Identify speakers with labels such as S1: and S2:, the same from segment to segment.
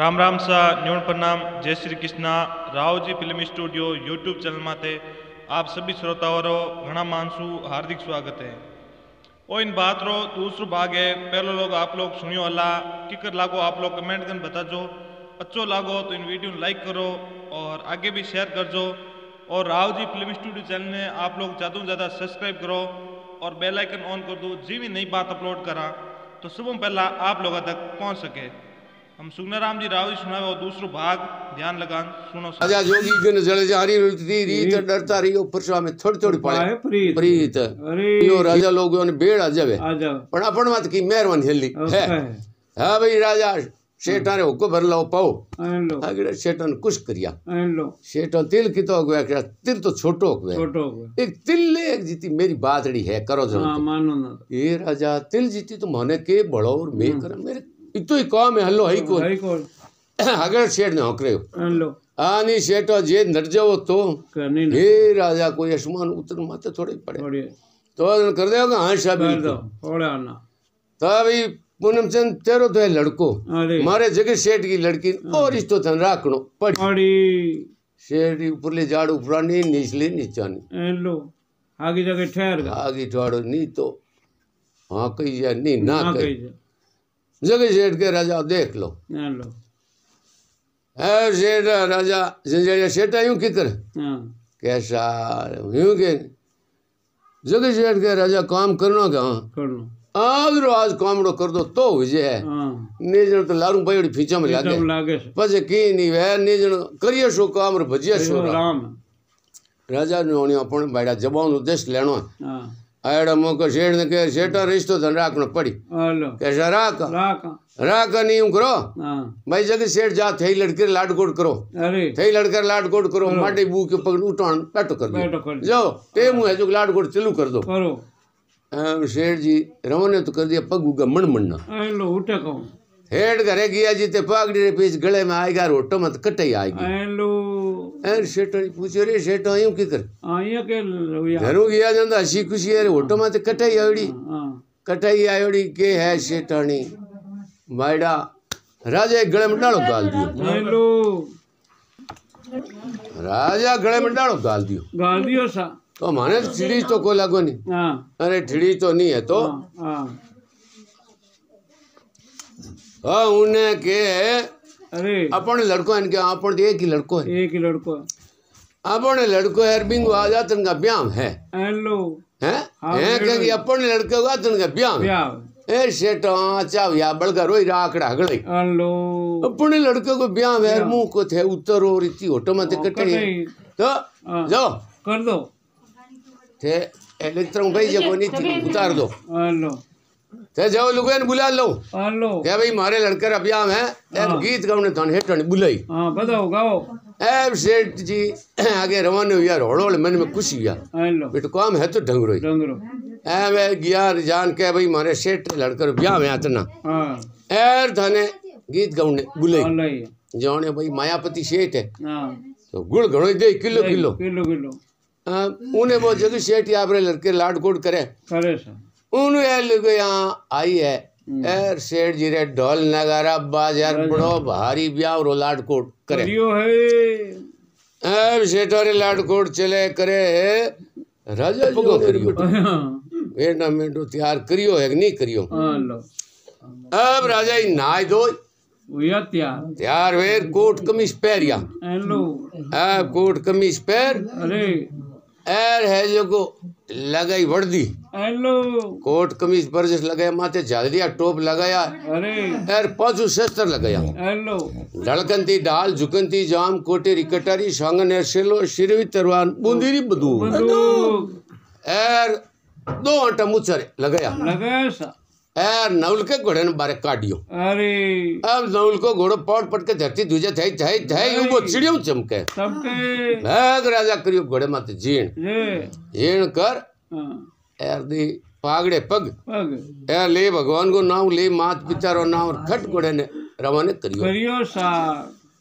S1: राम राम सा न्यून प्रणाम जय Shri Krishna Rao ji film studio YouTube channel माते आप सभी श्रोताओं घना मानसू हार्दिक स्वागत है ओ इन बात रो दूसरो भाग है पहले लोग आप लोग सुनियो अल्लाह किकर लागो आप लोग कमेंट कर बता जो अच्छो लागो तो इन वीडियो लाइक करो और आगे भी शेयर कर जो और Rao ji film studio channel ने आप लोग ज़्यादा से ज़्यादा सब्सक्राइब करो और बेल आइकन ऑन कर दो जी भी नई बात अपलोड करा तो सुबह पहला आप लोगों तक पहुंच सके हम सुगनाराम जी राव सुना और दूसरो भाग ध्यान लगान सुनो
S2: राजा जोगी जन जड़े जारी रुती रीत डरता रही ऊपर से हमें थोड़ी थोड़ी पाए प्रीत प्रीत अरे यो राजा लोग ने बेड़ आ जावे आ जावे पण अपन मत की मेहरबान हेली है हां भाई राजा शेटा ने हुक्को भर लाओ पाओ आगे शेठा ने कुछ करिया शेठा तिल की तो हो गया क्या तिल तो छोटो हो गया छोटो एक तिल ले एक जीती मेरी बात है करो हाँ,
S1: जरूर
S2: ये राजा तिल जीती तो माने के बड़ो और मैं हम्म। करा मेरे ಇತ್ತು ಈ ಕೋಮೆ ಹಲ್ಲೋ ಹೈಕೋಲ್ हगड़ शेठ ने होकरे हो हाँ, आनी शेठ और जे नट जाओ तो हे राजा कोई आसमान उतर माते थोड़े पड़े तो कर दे हाँ साहब तभी पूनमचंद तेरो तो है लड़को मारे जगह शेठ की लड़की हाँ। और रिश्तो थन राखनो पड़ी शेठ ऊपरले जाड़ उपरानी निचले नीचानी लो आगे जगह ठहर आगे ठहरो नहीं तो हाँ कही जा नहीं ना कही जा जगह सेठ के राजा देख लो सेठ हाँ, राजा सेठ यूं किकर हाँ। कैसा यूं के जगह सेठ के राजा काम करना क्या आज आज कामड़ो कर दो तो विजय है हाँ। निजन तो लारू भाई फीचा में लागे पछे की नहीं वे निजन करिए शो काम भजिए भजिया राम राजा ने अपने बाड़ा जबान उद्देश्य लेना है આયડમુક શેણ કે શેટર રિશ્તો ધન રાખનો પડી કે રાખ રાખ ની હું કરો ભાઈ જગત શેઠ જા થઈ લડકે લાડકોટ કરો થઈ લડકે લાડકોટ કરો માટે બુ કે પગ ઉઠાણ બેઠો કર જો તે હું હજુ લાડકોટ ચાલુ કર દો શેઠજી રમણે તો કરી દે પગ ઉગા મણમણ
S1: ના ઉઠે કહું
S2: हेड करे गया जी ते पागड़ी रे पीछ गले में आएगा रोटो मत कटई आएगी हेलो ए शेटो पूछो रे शेटो आयो की कर हाँ, आयो के घरो गया जंदा हसी खुशी रे रोटो मत कटई आवड़ी हाँ, हाँ। कटई आवड़ी के है शेटाणी मायड़ा राजा गले में डालो गाल दियो हेलो राजा गले में डालो गाल दियो गाल दियो सा तो माने छिड़ी तो, तो को लागो नहीं अरे छिड़ी तो नहीं है तो हां उन्हें के अरे अपन लड़को है इनके अपन तो एक ही लड़को है एक ही लड़को है अपने लड़को है अरबिंग वाजा तन का ब्याह है हेलो हैं हाँ, हैं क्योंकि अपन लड़को का तन का ब्याह ए सेठो आचा या बलगा रोई राखड़ा हगले हेलो अपने लड़के को ब्याह है मुंह को थे उत्तर और इतनी होटो मत कटड़ी तो हाँ। जाओ कर दो थे इलेक्ट्रॉन भाई जो नहीं उतार दो हेलो તે જાઓ લોકો એને બોલા લો હાલો કે ભાઈ મારે લણકર અભિયાન હે એમ ગીત ગાવને તણ હેઠણ બોલાઈ હા બધાઓ ગાઓ એમ શેઠજી આગે રવાનો યાર હોળોળ મન મે ખુશી ગયા હાલો બેટો કામ હે તો ઢંગરો ઢંગરો એમ ગિયાર જાન કે ભાઈ મારે શેઠ લણકર અભિયાન હે આતના હા એર ધને ગીત ગાવને બોલાઈ જાણે ભાઈ માયાપતિ શેઠ હે હા તો ગુળ ઘણો દે કિલો કિલો કિલો કિલો ઉને બો જગ શેઠ આપણે લડકે લાડકોડ કરે કરે સર उन आई है सेठ जी रे ढोल नगारा बाजार बड़ो भारी ब्याह रो लाडकोट करे एर सेठ रे लाडकोट चले करे राजा पगो करियो बेटा हाँ। मेडो तैयार करियो है नहीं करियो हाँ, अब राजा ही नाय दो तैयार वेर कोट कमीज पैर या कोट कमीज पैर अरे एर है जो को लगाई वर्दी हेलो कोट कमीज पर जिस लगाया माथे झालरिया टोप लगाया अरे यार पांचू शस्त्र लगाया हेलो धड़कन थी ढाल झुकन थी जाम कोटे रिकटारी सांगन है शेलो शिरवी तरवान बूंदीरी बंदूक एर दो आटा मुचरे लगाया लगाया सा एर नवल के घोड़े ने बारे काटियो अरे अब नवल को घोड़ो पौट पट के धरती दूजे थाई थाई थाई वो चिड़ियों चमके सबके भाग राजा करियो घोड़े माते जीण जीण कर हाँ। यार दी पागड़े पग यार ले भगवान को नाम ले मात पिता रो नाम और खट घोड़े ने रवाने करियो करियो सा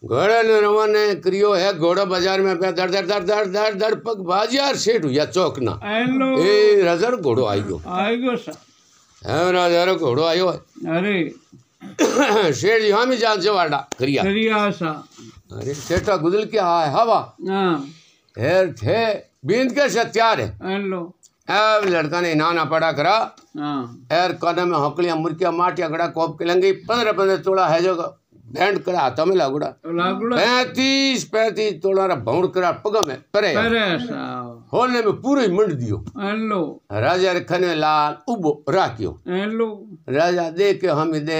S2: घोड़े ने रवाने करियो है घोड़ा बाजार में पे दर दर दर दर दर दर पग बाजार सेठ या चौक ना ए रजर घोड़ो आइयो आइयो सा है रजर घोड़ो आयो अरे शेर जी हम ही जान से वाड़ा करिया करिया सा अरे सेठा गुदल के आए हवा हां हेर थे बींद के सत्यार है हेलो अब लड़का ने ना ना पड़ा करा हाँ। एर कदम में हकलियां मुर्कियां माटियां गड़ा कोप के लंगी पंद्रह पंद्रह चोड़ा है जो बैंड करा में आगुड़ा पैंतीस पैंतीस तोड़ा भौर करा पगम में परे होने में पूरी मंड दियो हेलो राजा रखने लाल उबो राखियो हेलो राजा दे के हम दे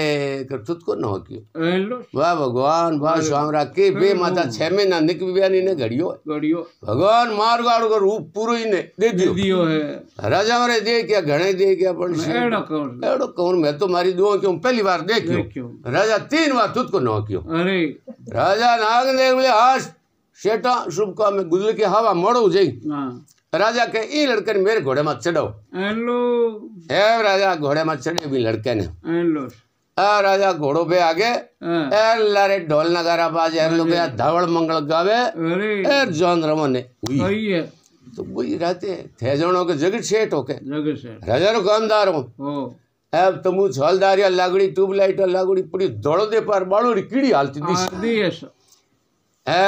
S2: कर तुझको न हो हेलो वाह भगवान वाह श्याम राके बे माता छह महीना निक बियानी ने घड़ियो घड़ियो भगवान मार गाड़ कर रूप पूरे ही ने दे दियो दियो है राजा मारे दे क्या घणे दे क्या पण एड़ो कौन एड़ो कौन मैं तो मारी दुआ क्यों पहली बार देखियो राजा तीन बार तुझको को न क्यों अरे राजा नागदेव बोले आज शेटा शुभ काम में गुजल के हवा मड़ो जाई राजा के ई लड़के ने मेरे घोड़े में चढ़ो हेलो राजा घोड़े में चढ़े भी लड़के ने राजा घोड़ो पे आगे लारे ढोल नगारा बाज ए मंगल गावे ए जॉन ने हुई तो वही रहते थे जगत सेठ होके जगत राजा रो कामदार हो હેબ તો હું જલદારી લાગડી ટ્યુબલાઇટ લાગડી પડી દોળદે પર બાળોરી કીડી હાલતી दिस ए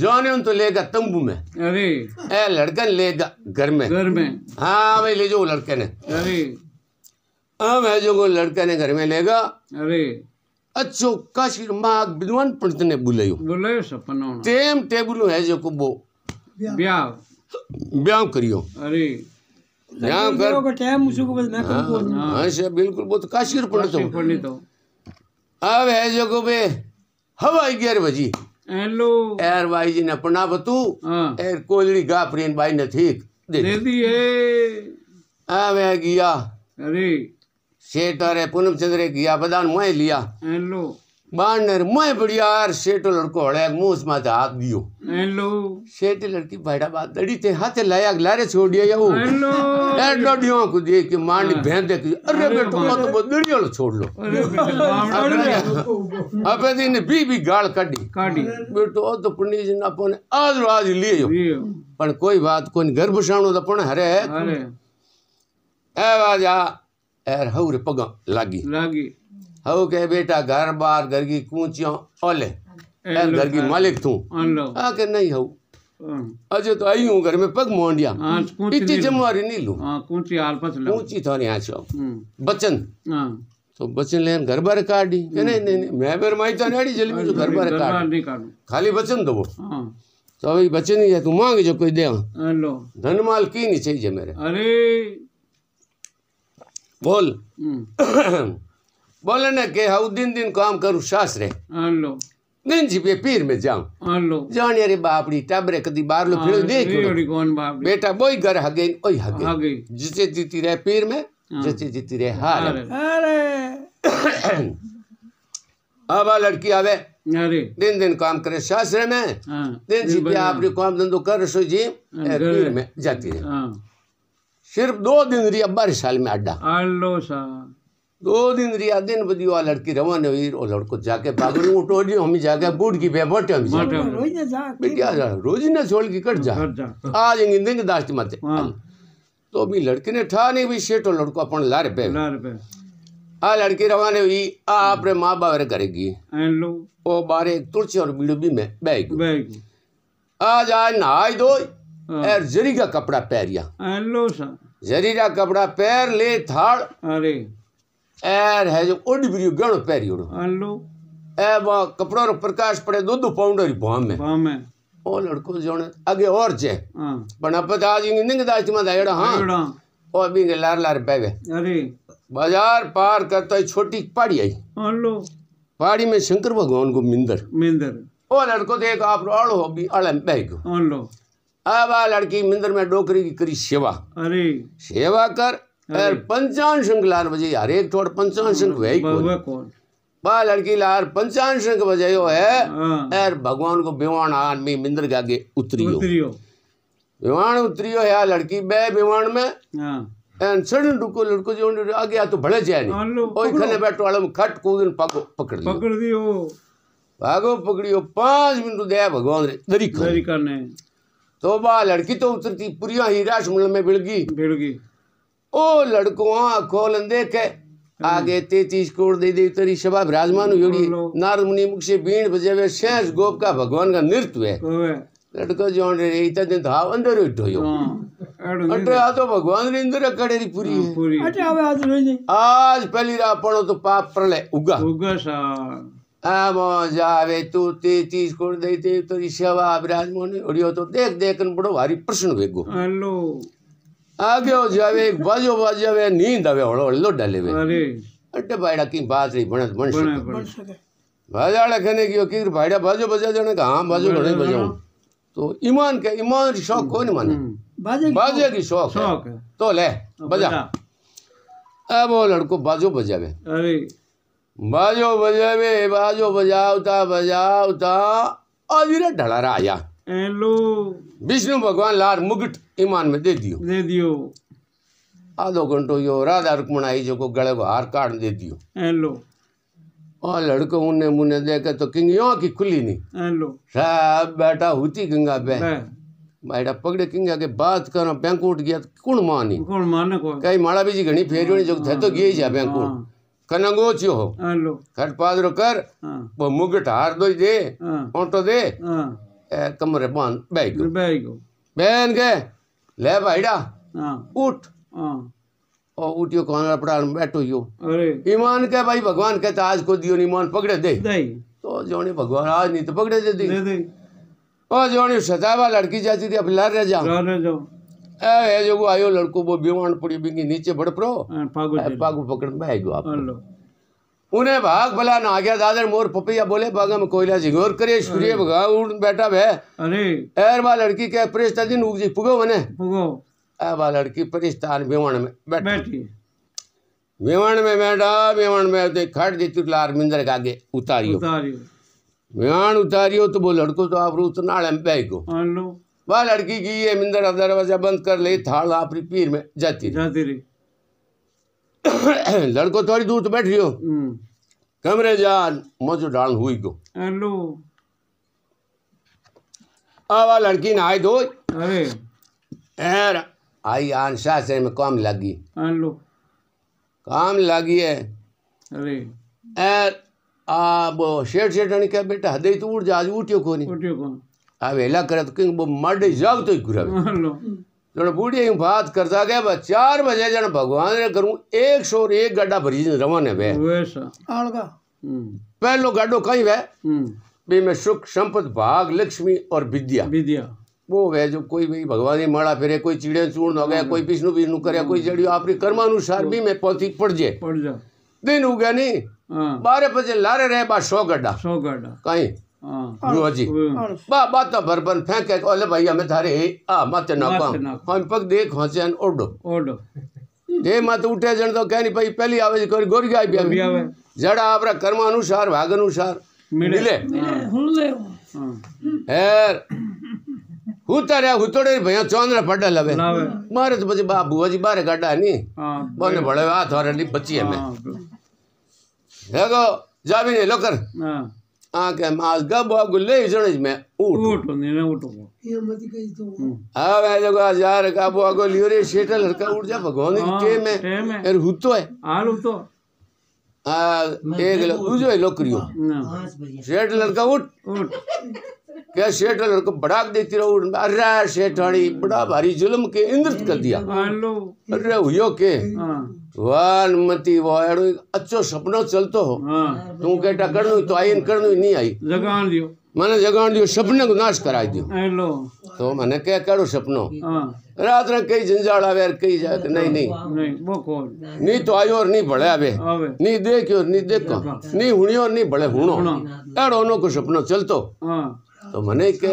S2: जाने उन तो लेगा तंबू में अरे ए लड़कन लेगा घर में घर में हाँ भाई ले जाओ लड़कन है अरे अब है जो लड़कन है घर में लेगा अरे अच्छो काश माँ विद्वान पंडित ने बुलायो बुलायो सपना टेम टेबल है जो को वो ब्याह ब्याह करियो अरे हाँ, हाँ, बिल्कुल बहुत काशिर पंडित हो अब है जगो बे हवाई गेर भजी हेलो एर भाई जी ने पना बतू एर हाँ। कोली गापरीन भाई ने ठीक दे दी है अब है गया अरे सेठ अरे पूनम चंद्र गया बदान मैं लिया हेलो मानर मैं बढ़िया सेठो लड़को हड़ाया मुंह मत हाथ दियो हेलो सेठ लड़की भाईड़ा बात दड़ी थे हाथ लाया लारे छोड़ दिया यो हेलो एडो डियो को दे के मांड हाँ। भें दे के अरे बेटो मत बदड़ियो लो छोड़ लो अबे दिन बी बी गाल काडी काडी बेटो ओ तो पुण्य जी ना पने आज आज लियो लियो पण कोई बात कोई गर्भशाणो तो पण हरे अरे ए बाजा एर हौरे पग लागी लागी हऊ के बेटा घर बार घर की कूचियो ओले घर की मालिक तू आ के नहीं हऊ अजय तो आई हूँ घर में पग मोंडिया इतनी जमवारी नहीं लू कूची हाल कूची था नहीं आचो बचन तो बचन लेन घर बार काटी के नहीं नहीं मैं बेर माई तो नहीं जल में घर बार काट खाली बचन दो तो अभी बचन ही है तू मांग जो कोई दे धन माल की नहीं चाहिए मेरे अरे बोल बोले ने के हाँ दिन दिन काम करूँ सासरे गंजी पे पीर में जाऊं जान रे बापड़ी टबरे कदी बार हाँ, लो फिर देख बेटा बोई घर हगे ओई हगे जिसे जीती रहे पीर में हाँ। जिसे जीती रहे हार अरे अब आ लड़की आवे दिन दिन काम करे सासरे में हाँ। दिन जी पे आपरी काम धंधो कर सो जी पीर में जाती रहे सिर्फ दो दिन रही अब्बारी साल में अड्डा सा दो दिन रिया दिन बदी वाला लड़की रवन हुई ओ लड़को जाके बागड़ उठो जी हम जाके बूढ़ की बे बट हम जा बेटिया जा रोज ना छोड़ के कट जा आज इंग दिन दास्ट मते तो भी लड़के ने ठा नहीं भी शेटो लड़को अपन लार पे लार पे आ लड़की रवाने हुई आ अपने माँ बाप रे करेगी ओ बारे तुलसी और बीड़ो भी में बैग बैग आ आज नहाय दो और हाँ। जरी का कपड़ा पहरिया हेलो सर जरी का कपड़ा पैर ले थाड़ अरे एर है जो ओडी बिरियो गण पहरियोड़ो हेलो ए वा कपड़ो रो प्रकाश पड़े दो दो पाउंड री भाम में भाम में ओ लड़को जोने आगे और जे हां पण अपन आज निंग दाच में दायड़ा हां ओ अभी के लार लार बैगे अरे बाजार पार करता ही छोटी पाड़ी आई हेलो पाड़ी में शंकर भगवान को मिंदर मिंदर ओ लड़को देख आप रोड़ो हो भी अड़म बैग हलो अब आ लड़की मिंदर में डोकरी की करी सेवा अरे सेवा कर अरे पंचान शंख लार बजे यार एक ठोड़ पंचान शंख वही कौन बा लड़की लार पंचान शंख बजायो है हाँ। अरे भगवान को बेवान आदमी मिंदर के आगे उतरियो बेवान उतरियो है लड़की बे बेवान में सड़न हाँ। डुको लड़को जो आगे आ तो भले जाए हाँ, ओई खने बैठो आलम खट कूदन पाको पकड़ पकड़ दियो भागो पकड़ियो पांच मिनट दया भगवान रे दरी करने तो बा लड़की तो उतरती पूरी हीरा शिमला में बिड़गी बिड़गी ओ लड़को खोल देख हम्म। आगे तेतीस करोड़ दे देव तेरी सभा विराजमान हम्म, नारद मुनि मुख से बीण बजावे शेष गोप का भगवान का नृत्य है लड़को जो इतना दिन था अंदर उठो आ हाँ, तो भगवान री पूरी हाँ, है पूरी अच्छा, आज पहली रा पड़ो तो पाप प्रलय उगा उगा सा आमो जावे तू तेतीस करोड़ दे देव तेरी सभा विराजमान तो देख देखन बड़ो भारी प्रश्न वेगो आगे हो जावे बाजो बाज जावे नींद आवे हड़ो हड़लो डाले वे अटे भाईड़ा की बात रही बण बण सके भाजाड़ा कहने की कि भाईड़ा बाजो बजा जाने का हां बाजो घणे बजाऊं तो ईमान के ईमान शौक कोई नहीं माने हम्म। बाजे की शौक है तो ले तो बजा अब वो लड़को बाजो बजावे बाजो बजावे बाजो बजावता बजावता और ढलारा आया हेलो विष्णु भगवान लार मुगट ईमान में दे दियो दे दियो आधो घंटो यो राधा रुकमण आई जो को गले को हार काट दे दियो हेलो और लड़को उन्हें मुन्ने देखे तो किंग यो की खुली नहीं हेलो साहब बेटा हुती गंगा बे माइडा पकड़े किंग आगे बात करो बैंक उठ गया तो कौन मानी
S1: कौन माने को
S2: कई माड़ा बीजी घणी फेरियोनी जो थे तो गई जा हाँ। बैंक उठ कनंगो चियो हेलो खट पादरो कर हाँ। वो मुगट हार दो दे ऑटो हाँ। दे कमरे बांध बह गयो बह गयो बहन के ले भाईडा हाँ। उठ हाँ। और उठियो कहाना पड़ा बैठो यो ईमान के भाई भगवान कहता आज को दियो ईमान पकड़े दे तो जोनी भगवान आज नहीं तो पकड़े दे दी और जोनी सतावा लड़की जाती थी अब लड़ रह जाओ ए जो आयो लड़को वो बीमार पड़ी बिंगी नीचे बड़ पड़ो पागू पकड़ में आएगो आप उन्हें भाग भला ना गया दादर मोर पपिया बोले बागा में कोयला जी झिंगोर करे सूर्य भगा उठ बैठा भे अरे एर बा लड़की के परिस्ता दिन उग जी पुगो मने पुगो ए बा लड़की परिस्तान बेवण में बैठी बेवण में बैठा बेवण में तो खट दी तू लार मिंदर के आगे उतारियो उतारियो बेवण उतारियो तो बोल लड़को तो आप रूत नाले में बैठ गो वह लड़की की ये मिंदर दरवाजा बंद कर ले थाल आपरी पीर में जाती रही जाती रही लड़को थोड़ी दूर तो बैठियो हम्म। कमरे जान मजो डांग हुई गो हेलो आवा लड़की ना आई दो आई आंशा से में काम लगी हेलो काम लगी है अरे यार अब शेठ शेठणी के बेटा हदे तो उड़ जा आज उठियो कोनी उठियो कोनी अब हेला करत तो के मर्डे जाग तो ही गुरा हेलो जन बूढ़िए बात करता गया बस चार बजे जन भगवान ने करूं एक शोर एक गाडा भरी रवा वे पहलो गाडो कहीं वे हम्म। भी मैं सुख संपद भाग लक्ष्मी और विद्या विद्या वो वह जो कोई भी भगवान ही माड़ा फिरे कोई चिड़े चूर्ण हो गया कोई विष्णु विष्णु करे कोई जड़ियो आपके कर्मानुसार भी मैं पौथिक पड़ जाए दिन हो नहीं बारह बजे लारे रहे बा सौ गड्ढा सौ गड्ढा कहीं गुरुआ भाई हमें थारे आ मत ना काम हम पग देख ओडो ओडो दे मत उठे तो कहनी भाई पहली आवे गोरी गाय भी आवे जड़ा आपरा कर्म अनुसार भाग अनुसार मिले
S1: हुन ले हाँ।
S2: भैया लवे मारे तो बजे बुआ जी बारे गाडा नी हाँ, बने बड़े है मैं हाँ, देखो जा भी नहीं हां આંખે માસ ગબગુ લઈ જણ મે ઊટ ને ઊટ
S1: ये मत कही तो
S2: हां भाई जो यार काबू आगो लियोरे शेटल हरका उड़ जा भगवान की हाँ, टेम है और हुतो है हां हुतो आ एक दूजो लोकरियो
S1: हां
S2: शेटल हरका उठ
S1: उठ
S2: क्या सेठ वाले को बड़ा देखती रहो अरे सेठानी बड़ा भारी जुल्म के इंद्रित कर दिया अरे हुयो के वान मती वो एड़ो अच्छो सपनो चलतो हो तू कहटा करनो तो आई करनो नहीं आई जगान दियो મને જગાણ દો સપને નાશ કરાવી દો તો મને કે કેડો સપનો રાત ને કઈ જંજાળ આવે કઈ જાય કે નહીં નહીં નહીં તો આયો નહીં ભળે આવે નહીં દેખ્યો નહીં દેખો નહીં હુણ્યો નહીં ભળે હુણો એડો નો કો સપનો ચલતો तो मने के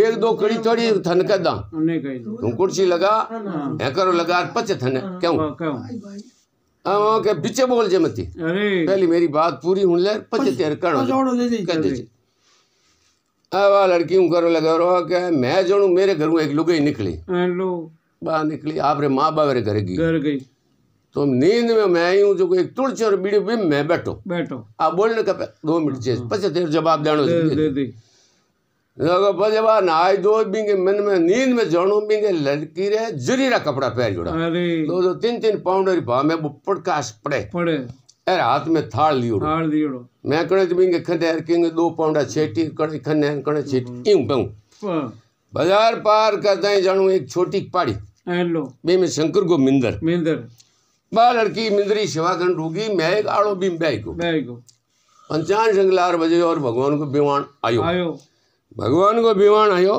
S2: एक दो कड़ी थोड़ी थन कर दा तू कुर्सी लगा हाँ। है करो लगा पचे थने हाँ, क्यों
S1: हाँ,
S2: के पीछे बोल जे मती पहली मेरी बात पूरी हुन ले पचे तेर कणो कह दे आवा लड़की हूं करो लगा रो के मैं जणू मेरे घर एक लुगाई निकली हेलो बा निकली आपरे माँ बाप रे घर गई घर गई तो नींद में मैं ही हूं जो एक तुड़ची और बीड़ी में मैं बैठो बैठो आप बोलने का दो मिनट चेज पचे तेरे जवाब देना दे, दे, दे नहाय दो बिंगे मन में नींद में जानू बिंगे लड़की रे जरी रा कपड़ा पहन जोड़ा दो दो तीन तीन पाउंड री में वो पड़काश पड़े पड़े अरे हाथ में थाल लियो थाल लियो मैं कणे बिंगे खंडेर किंगे दो पाउंड छेटी कणे खने कणे छेटी यूं हम्म। पऊ बाजार पार कर ही जानू एक छोटी पहाड़ी हेलो बे में शंकर को मिंदर मिंदर बा लड़की मिंदरी शिवागन रूगी मैं एक आड़ो बिम बैगो बैगो पंचान जंगलार बजे और भगवान को बिवान आयो आयो भगवान को बीहण आयो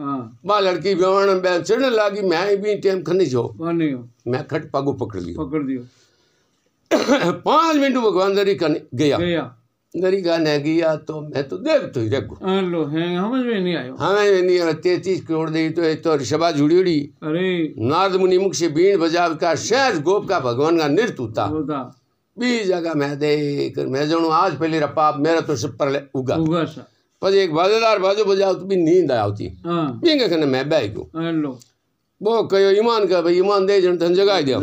S2: मां हाँ। लड़की बीहण में चिड़ लाॻी मैं भी टाइम खनी जो मैं खट पागो पकड़ लियो पकड़ दियो पांच मिनट भगवान दरी कने गया दरी का न गया तो मैं तो देव तो ही रखो
S1: हाँ, लो हमें
S2: में नहीं आयो हमें में नहीं आयो तैतीस करोड़ दी तो ये तो ऋषभा जुड़ी उड़ी अरे नारद मुनि मुख से बीन बजाव का शहर गोप का भगवान का नृत्य होता बी जगह मैं देख मैं जानू आज पहले रपा मेरा तो सब पर उगा उगा सा પછી એક ભાદેદાર બાજુ બજાવતું બી નીંદ આવતી બીંગે કને મેં બે ગયું બહુ કયો ઈમાન કે ભાઈ ઈમાન દે જણ તને જગાઈ દે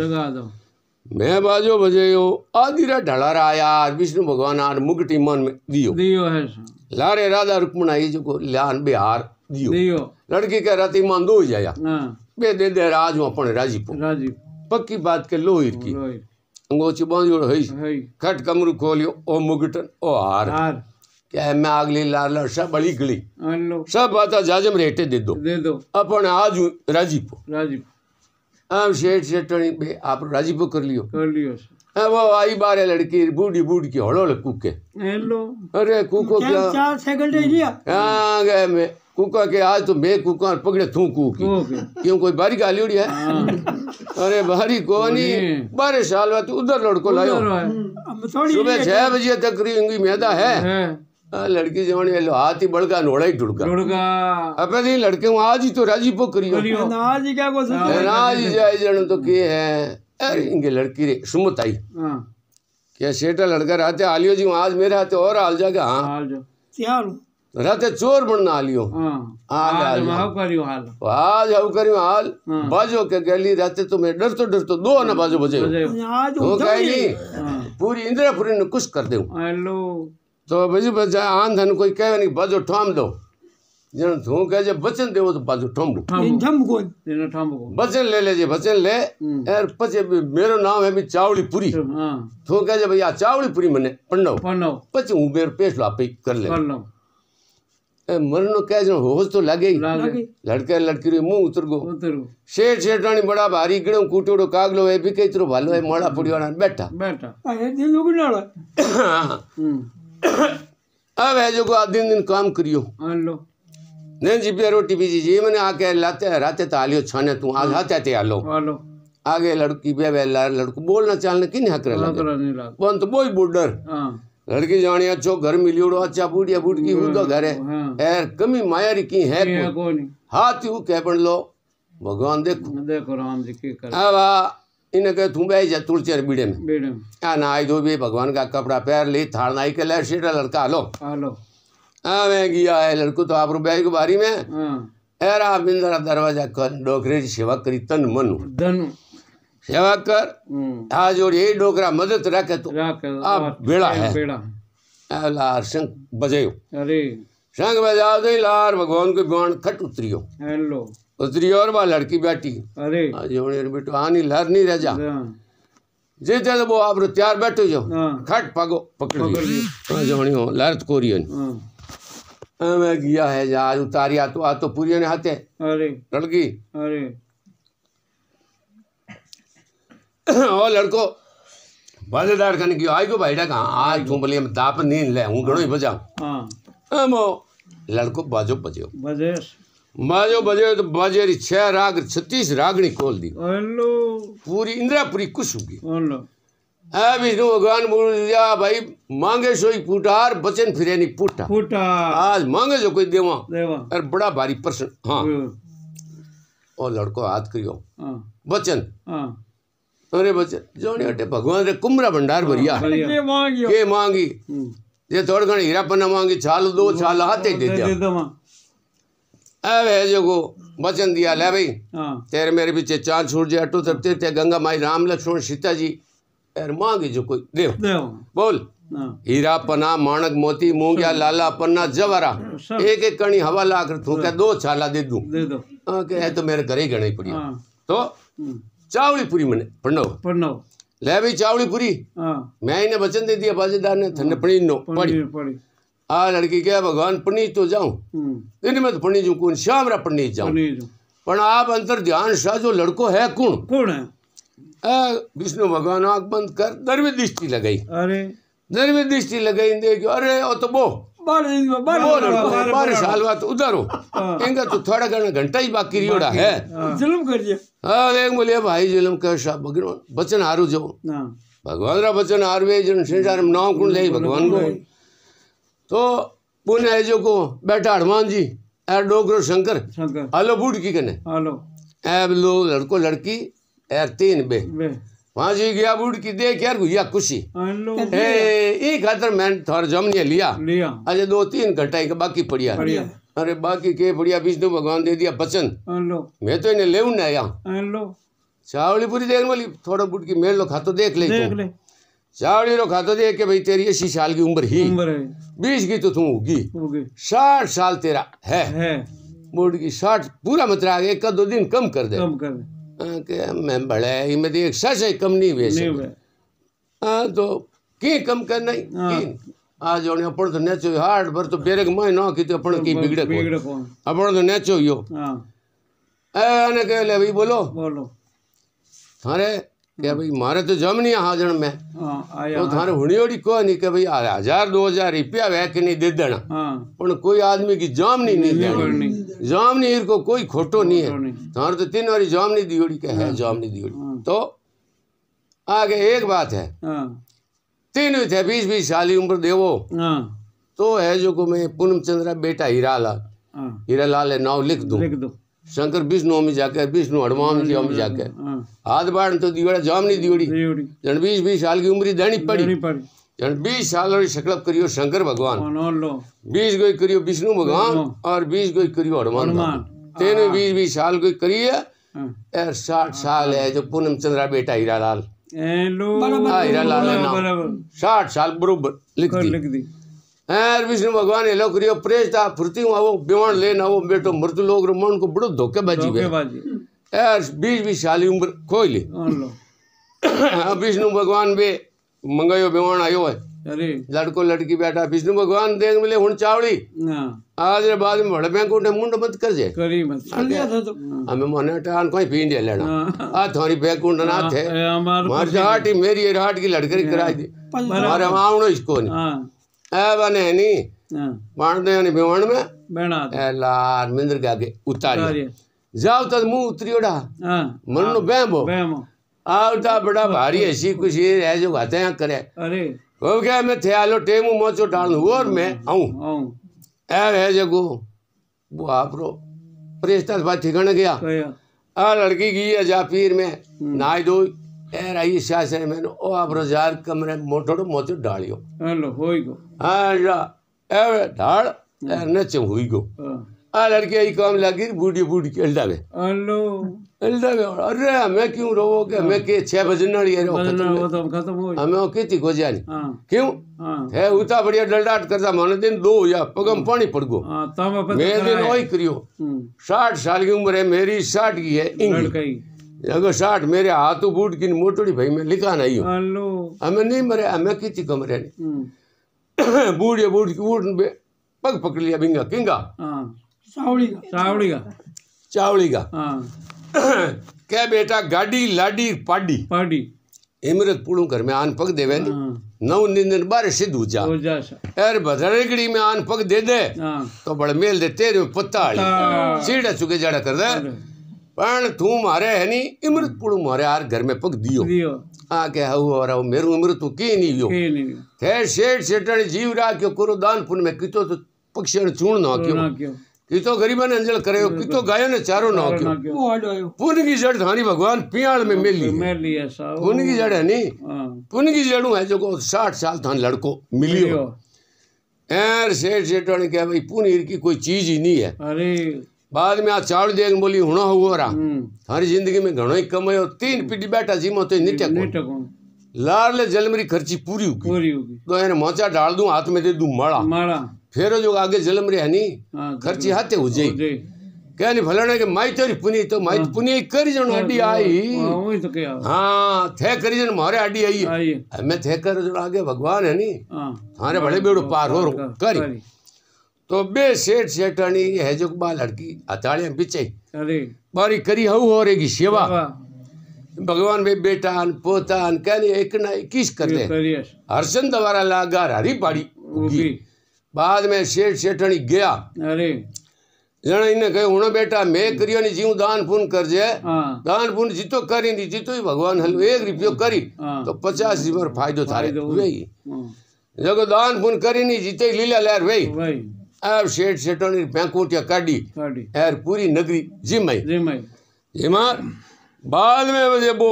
S2: मैं बाजो बजायो आदि रा ढला राया विष्णु भगवान आर मुगटी मन में दियो दियो है लारे राधा रुक्मण आई जो को लान बिहार दियो दियो लड़की का राती मान दो जाया बे दे दे राज वो अपन राजीपुर राजीपुर पक्की बात के लोहिर की अंगोची बांध जोड़ है खट कमरू खोलियो ओ मुगटन ओ हार हार કે મેં આગલી લાલ બળી ગળી સબ હતા જાજમ રેટે દે દો દે દો પણ આજ રાજીપો રાજીપો આમ શેઠ શેઠણી બે આપણો રાજીપો કરી લ્યો કરી લ્યો वो आई बारे लड़की बूढ़ी बूढ़ी की हड़ोल कूके अरे कूको क्या चार सेकंड ही लिया हां गए मैं कूका के आज तो मैं कूका पकड़े थू कूकी क्यों कोई बारी गाली उड़ी है अरे बारी कोनी बारह साल बाद उधर लड़को लायो सुबह छह बजे तक रिंगी मैदा है लड़की जवणी हलो हाथ ही बड़का नोड़ा ही ढुड़का ढुड़का अबे नहीं लड़के वहां आज ही तो राजी पो करियो आज ही क्या कोशिश ना आज जाए जण तो के है अरे इनके लड़की रे सुमत आई हाँ। क्या सेठा लड़का रहते आलियो जी आज मेरे हाथ और हाल जाएगा हां रहते चोर बनना आलियो हाँ। हाल हाल आज हाउ करियो हाल हाँ। बाजो के गली रहते तो मैं डर तो दो ना बाजो बजे आज हो गई पूरी इंदिरापुरी ने कुछ कर देऊ हेलो तो बजी बस आन धन कोई कहे नहीं बाजो ठाम दो जन थू कहे जे बचन दे वो तो बाजू ठाम दो ठाम को
S1: तेरे ठाम को
S2: बचन ले ले जे बचन ले यार हम्म। पचे मेरो नाम है भी चावली पूरी हां हम्म, हाँ। थू कहे जे भैया चावली पूरी मने पन्नो पन्नो पछ हूं बेर पेश लापे कर ले कर लो मरनो कह जो होश तो लगे ही लड़के लड़की रे मुंह उतर गो उतर गो शेर शेरटानी बड़ा भारी गड़ो कूटोड़ो कागलो है भी कई तरह भालो है मोड़ा पड़ी वाला बैठा बैठा
S1: ए दिल उगड़ाड़ा
S2: हाँ, हाँ। हम्म। अब है जो आप दिन दिन काम करियो हाँ, नहीं जी पे रोटी बीजी जी मैंने आके लाते राते तो छाने तू आज हाथे ते आलो हाँ, आगे लड़की बे बे लड़को बोलना चालने की नहीं हकरे लगे बन तो बोई बुडर हाँ। लड़की जाने अच्छो घर मिली उड़ो अच्छा बूढ़िया बूढ़ी उनका तो घर है यार कमी मायारी की है हाथ यू कह पड़ लो भगवान देखो देखो राम जी की अब इन करे थूंबाए जा तुलसी बीड़े में बीड़े में आ नहाई धो भी भगवान का कपड़ा पैर ली थाल नहाई के लिए सीटा लड़का हलो हलो हाँ मैं गया है लड़को तो आप रुपया के बारी में अरे आप दरवाजा कर डोकरे की सेवा करी तन मन धनु सेवा कर हाँ जो ये डोकरा मदद रखे तो आप बेड़ा है लार शंख बजे अरे शंख बजाओ तो लार भगवान के बाण खट उतरियो हेलो दूसरी और बार लड़की बैठी अरे बेटो आनी लर नहीं रह जा जिस हाँ। जल वो आप तैयार बैठो जो हाँ। खट पगो पकड़ी हो लरत कोरियन मैं गया है जा उतारिया तो आ तो पूरी ने हाथे लड़की ओ लड़को कने गयो आई को भाई डा आज तू दाप नहीं ले हूं घणो ही बजाऊं हां लड़को बाजो बजे માજો બજે બાજેરી છ રાગ છત્રીસ खोल કોલ દી પૂરી इंद्रापुरी कुश होगी ऐ विष्णु भगवान बोल दिया भाई मांगे सोई पुटार बचन फिरे नहीं पुटा पुटा आज मांगे जो कोई देवा देवा अरे बड़ा भारी प्रश्न हाँ और हम्म। लड़को हाथ करियो हाँ। बचन हाँ। अरे बचन जो नहीं हटे भगवान रे कुमरा भंडार हाँ, भरिया के मांगी हम्म। ये थोड़े घने हीरा पन्ना मांगी छाल दो छाल हाथे दे दिया अरे जो को वचन दिया ले भाई हाँ। तेरे मेरे पीछे चार छूट जाए अटू तपते ते गंगा माई राम लक्ष्मण सीता जी अरे मांगी जो कोई देव, देव। बोल हाँ। हीरा पना माणक मोती मूंगिया लाला पन्ना जवारा एक एक कणी हवा ला कर थू क्या दो छाला दे दू है हाँ, तो मेरे घरे ही गणी पड़ी तो हम्म। चावड़ी पूरी मैंने पढ़ो पढ़ो ले भाई चावड़ी पूरी मैं इन्हें वचन दे दिया बाजेदार ने थन्ने पड़ी नो पड़ी आ लड़की क्या भगवान पंडित तो जाऊं दिन हम्म। में तो पंडित हूँ कौन श्याम रा पंडित जाऊं पण आप अंतर ध्यान सा जो लड़को है कौन कौन है विष्णु भगवान आंख बंद कर दरवी दृष्टि लगाई अरे दरवी दृष्टि लगाई देखियो अरे ओ तो बो बारह साल बाद उधर हो हाँ। इनका तो थोड़ा घना घंटा ही बाकी रियोड़ा है हाँ। जुलम कर दिया हाँ एक भाई जुलम कर साहब भगवान बचन हारू जो हाँ। भगवान रा बचन हारवे जन संसार में नाम कौन हम्म। ले भगवान को तो बोने जो को बैठा हनुमान जी ए डोगरो शंकर हलो बूट की कने हलो ए लो लड़को लड़की ए तीन बे, बे। वहां जी गया बूट की देख यार गुया खुशी
S1: ए
S2: ई खातर मैं थोर जम ने लिया लिया अजय दो तीन घटाई के बाकी पड़िया अरे बाकी के पड़िया विष्णु भगवान दे दिया बचन मैं तो इन्हें ले आया चावली पूरी देख बोली थोड़ा बूट की मेल लो खातो देख ले देख ले साड़ी रो खाता देख के भाई तेरी अस्सी साल की उम्र ही उम्र है बीस की तो तू होगी साठ साल तेरा है, है। बोर्ड की साठ पूरा मतलब आ गया एक दो दिन कम कर दे कम कर दे मैं बड़ा है मैं देख सच है कम नहीं वैसे हाँ तो की कम करना ही हाँ। आज उन्हें अपन तो नेचो हार्ड भर तो बेरे के मैं ना की तो अपन की बिगड़े को अपन तो नेचो यो हां ए ने के ले भाई बोलो बोलो थारे के भाई मारे तो जम नहीं કે ભાઈ મારે તો જમની હાજણ મેં તો થારે હુણિયોડી કહો हजार दो हजार रुपया દો के नहीं दे देना પણ कोई आदमी की जम नहीं नहीं देनी जामनी को कोई खोटो नहीं है थार तो तीन वाली दी ओड़ी के है जम नहीं दी ओड़ी तो आगे एक बात है तीन थे बीस बीस साल उम्र देवो तो है जो को मैं पूनम चंद्रा बेटा हीरा हीरालाल हीरालाल है नाव लिख दू लिख दू शंकर विष्णु में जाकर विष्णु हनुमान जी में जाकर हाँ, हाँ, हाँ। हाथ बाढ़ तो दीवाड़ा जामनी दीवड़ी जन बीस बीस साल की उम्र देनी पड़ी जन बीस साल और शकलप करियो शंकर भगवान बीस गोई करियो विष्णु भगवान और बीस गोई करियो हनुमान तेन बीस बीस साल गोई करिए साठ साल है जो पूनम चंद्रा बेटा हीरा लाल हीरा लाल साठ साल बरूबर लिख दी ऐर विष्णु भगवान ये लोग रियो प्रेज था फुर्ती हुआ वो बेवण लेना वो बेटो मृत्यु लोग रमण को बड़ो धोखे बाजी में ऐर बीस बीस साल उम्र कोई ली अब विष्णु भगवान बे मंगायो बेवण आयो है लड़को लड़की बैठा विष्णु भगवान देख मिले हूं चावड़ी आज रे बाद में बड़े बैंक उठे मुंड मत कर जे हमें मन हटान कोई पीन दे लेना आ थोड़ी बैंक उठना ना थे मार जाट मेरी राट की लड़करी कराई दी मारे आवणो इसको नहीं बने हाँ। बांटते यानी भिवण में लार मिंद्र के आगे उतारी जाओ तद तो मुंह उतरी ओढ़ा हाँ। मन नो बहमो आवता बड़ा भारी ऐसी कुछ ये है जो गाते हैं करे अरे वो क्या मैं थे आलो टेमू मोचो डाल और मैं आऊं ऐ है जगो वो आप रो प्रेस्ता बात ठिकाने गया आ लड़की गई है जापीर में हम्म। नाई दो ඒ ශාසනයෙන් ඕබ්‍රජාල් කමර මොටොඩු මොතු ඩාලියෝ හලෝ හොයිගෝ ආලා ඒ ඩාල් නැච හොයිගෝ આ લડકે એ કામ લાગી બુડી બુડી કે અલડાવે હલો અલડાવે અરે અમે ક્યું રોવો કે અમે કે છે ભજનાળી અરે અમે કેતી ગોજાની કેવું હે ઉતા બડિયા ડલડાટ કરતા મને દિન દો યા પગમ પાણી પડગો મેં દિન ઓય કર્યો સાઠ સાલ की ઉંમર है मेरी સાઠ की है अगर साठ मेरे हाथों बूट की मोटड़ी भाई मैं लिखा नहीं
S1: हूँ
S2: हमें नहीं मरे हमें किसी कमरे नहीं बूढ़ या बूढ़ की बूट पग पकड़ लिया बिंगा किंगा हाँ। चावड़ी का हाँ। क्या बेटा गाड़ी लाडी पाडी पाडी इमरत पुड़ू घर में आन पग देवे हाँ। नौ दिन दिन बारह सिद्ध हो जा अरे भद्रेगड़ी में आन पग दे दे तो बड़मेल दे तेरे पत्ता सीढ़ा चुके जाड़ा कर दे પણ તું મારે એની ઇમૃત પૂળું મારે આર ઘર મેં પગ દિયો હા કે હવું ઓર હવું મેરું ઇમૃત તું કી નહીં ગયો હે શેઠ શેઠણ જીવ રાખ્યો કુરુ દાન પુન મેં કીધો તો પક્ષીને ચૂણ નાખ્યો કીધો ગરીબાને અંજળ કરે કીધો ગાયોને ચારો
S1: નાખ્યો
S2: પૂન કી જડ હાની ભગવાન પિયાળ મેં મેલી પૂન કી જડ હની પૂન કી જડું હે જો સાઠ સાલ થાન લડકો મિલ્યો एर सेठ सेठानी क्या भाई पुनीर की कोई चीज ही नहीं है अरे बाद में आ चाड़ देख बोली દે हो रहा હોગોરા जिंदगी में घणो ही કમાયો તીન પીટી બેઠા જીમો તો નહીં ટકો लार ले जल मेरी खर्ची पूरी होगी तो यार मोचा डाल दूं हाथ में दे दूं माड़ा माड़ा फिर जो आगे जल मेरी नी हाँ, खर्ची हाथे हो जाई क्या नहीं भलाने के माई तेरी पुनी तो माई हाँ। तो पुनी कर जन हाँ, हड्डी आई तो हाँ थे कर जन मारे हड्डी आई मैं थे कर जो आगे भगवान है नी थारे बड़े बेड़ो पार हो करी तो बे सेठ सेठानी है તો બે શેઠ શેઠાણી હેજુકબા લડકી હથાળે પીછે મારી કરી હું હોરેગી સેવા ભગવાન ભાઈ બેટા एक ना એકના कर કરતે हरसन द्वारा लागा हरी पाड़ी बाद में सेठ सेठानी गया अरे जण इने कहे हुण बेटा मैं करियो नहीं जीव दान पुन कर जे दान पुन जीतो करी नहीं जीतो ही भगवान हल एक रुपयो करी तो पचास जी फायदो थारे वही जगो दान पुन करी नहीं जीते लीला लहर वही આ શેઠ શેઠોની પેંકુટિયા કાઢી યાર પૂરી नगरी જીમાઈ જીમાઈ જીમા બાદ મેં जब वो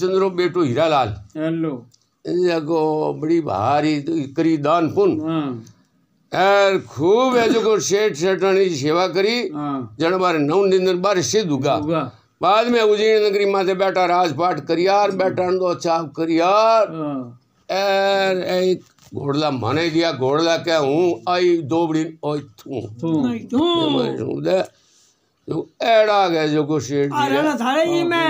S2: चंद्रो बेटो हीरालाल हेलो जगो बड़ी भारी करी दान पुन यार खूब है शेठ शेठाणी सेवा करी जन बार नौ दिन बार सिद्ध बाद में उज्जैन नगरी माथे बैठा राजपाट करियार बैठा दो चाप करियार एर एक ઘોડલા મને ગયા ઘોડલા કે હું આઈ દોબડીને ઓય છું એડા કે જો કુશેડ અરે થારે ઈ મે